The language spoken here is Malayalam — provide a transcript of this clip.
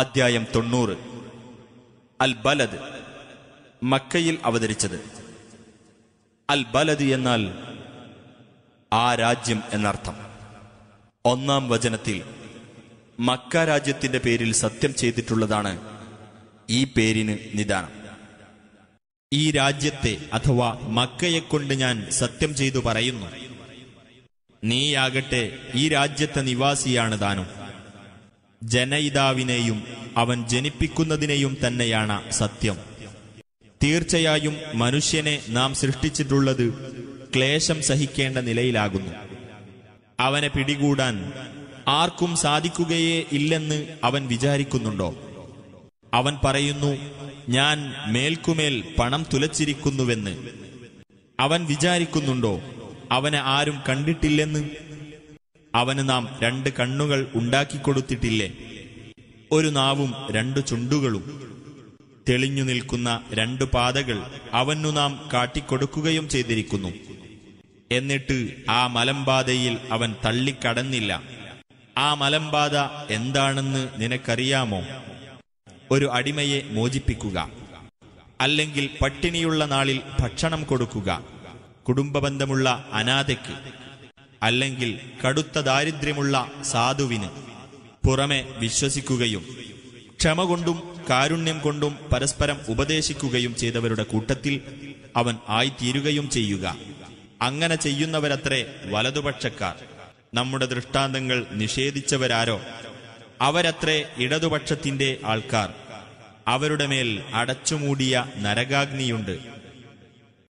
അധ്യായം തൊണ്ണൂറ് അൽ ബലദ് മക്കയിൽ അവതരിച്ചത് അൽ ബലദ് എന്നാൽ ആ രാജ്യം എന്നർത്ഥം ഒന്നാം വചനത്തിൽ മക്ക രാജ്യത്തിന്റെ പേരിൽ സത്യം ചെയ്തിട്ടുള്ളതാണ് ഈ പേരിന് നിദാനം ഈ രാജ്യത്തെ അഥവാ മക്കയെക്കൊണ്ട് ഞാൻ സത്യം ചെയ്തു പറയുന്നു നീയാകട്ടെ ഈ രാജ്യത്തെ നിവാസിയാണ് താനും ജനയിതാവിനെയും അവൻ ജനിപ്പിക്കുന്നതിനെയും തന്നെയാണ് സത്യം തീർച്ചയായും മനുഷ്യനെ നാം സൃഷ്ടിച്ചിട്ടുള്ളത് ക്ലേശം സഹിക്കേണ്ട നിലയിലാകുന്നു അവനെ പിടികൂടാൻ ആർക്കും സാധിക്കുകയേ ഇല്ലെന്ന് അവൻ വിചാരിക്കുന്നുണ്ടോ അവൻ പറയുന്നു ഞാൻ മേൽക്കുമേൽ പണം തുലച്ചിരിക്കുന്നുവെന്ന് അവൻ വിചാരിക്കുന്നുണ്ടോ അവനെ ആരും കണ്ടിട്ടില്ലെന്ന് അവന് നാം രണ്ട് കണ്ണുകൾ ഉണ്ടാക്കിക്കൊടുത്തിട്ടില്ലേ ഒരു നാവും രണ്ടു ചുണ്ടുകളും തെളിഞ്ഞു നിൽക്കുന്ന രണ്ടു പാതകൾ അവനു നാം കാട്ടിക്കൊടുക്കുകയും ചെയ്തിരിക്കുന്നു എന്നിട്ട് ആ മലമ്പാതയിൽ അവൻ തള്ളിക്കടന്നില്ല ആ മലമ്പാത എന്താണെന്ന് നിനക്കറിയാമോ ഒരു അടിമയെ മോചിപ്പിക്കുക അല്ലെങ്കിൽ പട്ടിണിയുള്ള നാളിൽ ഭക്ഷണം കൊടുക്കുക കുടുംബബന്ധമുള്ള അനാഥയ്ക്ക് അല്ലെങ്കിൽ കടുത്ത ദാരിദ്ര്യമുള്ള സാധുവിന് പുറമെ വിശ്വസിക്കുകയും ക്ഷമ കൊണ്ടും കാരുണ്യം കൊണ്ടും പരസ്പരം ഉപദേശിക്കുകയും ചെയ്തവരുടെ കൂട്ടത്തിൽ അവൻ ആയിത്തീരുകയും ചെയ്യുക അങ്ങനെ ചെയ്യുന്നവരത്രേ വലതുപക്ഷക്കാർ നമ്മുടെ ദൃഷ്ടാന്തങ്ങൾ നിഷേധിച്ചവരാരോ അവരത്രേ ഇടതുപക്ഷത്തിന്റെ ആൾക്കാർ അവരുടെ മേൽ അടച്ചുമൂടിയ നരകാഗ്നിയുണ്ട്